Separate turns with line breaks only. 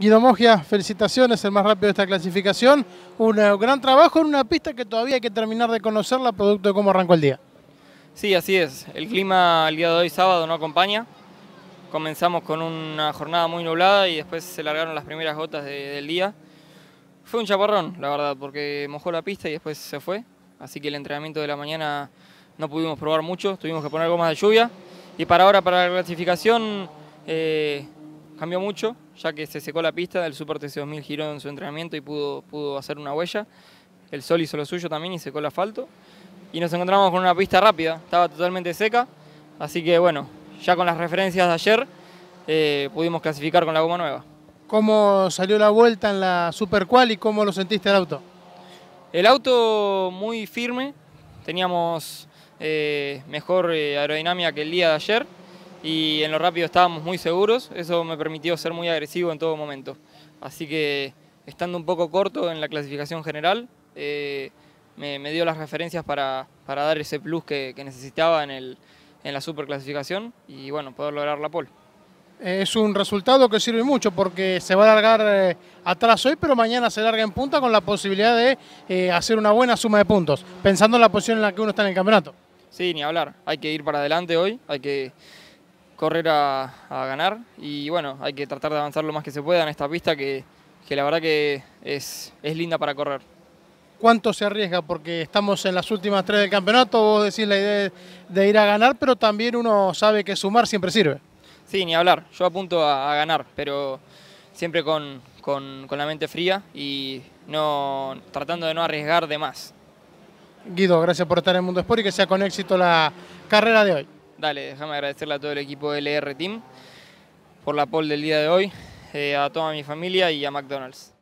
Guido Mogia, felicitaciones, el más rápido de esta clasificación. Un eh, gran trabajo en una pista que todavía hay que terminar de conocerla, producto de cómo arrancó el día.
Sí, así es. El clima el día de hoy, sábado, no acompaña. Comenzamos con una jornada muy nublada y después se largaron las primeras gotas del día. Fue un chaparrón, la verdad, porque mojó la pista y después se fue. Así que el entrenamiento de la mañana no pudimos probar mucho, tuvimos que poner gomas de lluvia. Y para ahora, para la clasificación... Eh, cambió mucho, ya que se secó la pista, del Super TC2000 giró en su entrenamiento y pudo, pudo hacer una huella. El sol hizo lo suyo también y secó el asfalto. Y nos encontramos con una pista rápida, estaba totalmente seca, así que bueno, ya con las referencias de ayer eh, pudimos clasificar con la goma nueva.
¿Cómo salió la vuelta en la Super Qual y cómo lo sentiste el auto?
El auto muy firme, teníamos eh, mejor eh, aerodinámica que el día de ayer y en lo rápido estábamos muy seguros, eso me permitió ser muy agresivo en todo momento. Así que estando un poco corto en la clasificación general, eh, me, dio las referencias para, dar ese plus que, necesitaba en, el, en la superclasificación y bueno, poder lograr la pole.
Es un resultado que sirve mucho porque se va a largar eh, atrás hoy, pero mañana se larga en punta con la posibilidad de eh, hacer una buena suma de puntos, pensando en la posición en la que uno está en el campeonato.
Sí, ni hablar. Hay que ir para adelante hoy, hay que correr a, ganar y bueno, hay que tratar de avanzar lo más que se pueda en esta pista que, la verdad que es, linda para correr. ¿Cuánto se arriesga?
Porque estamos en las últimas tres del campeonato, vos decís la idea de ir a ganar, pero también uno sabe que sumar siempre sirve.
Sí, ni hablar, yo apunto a, ganar, pero siempre con, la mente fría y no tratando de no arriesgar de más.
Guido, gracias por estar en Mundo Sport y que sea con éxito la carrera de hoy.
Dale, déjame agradecerle a todo el equipo LR Team por la poll del día de hoy, eh, a toda mi familia y a McDonald's.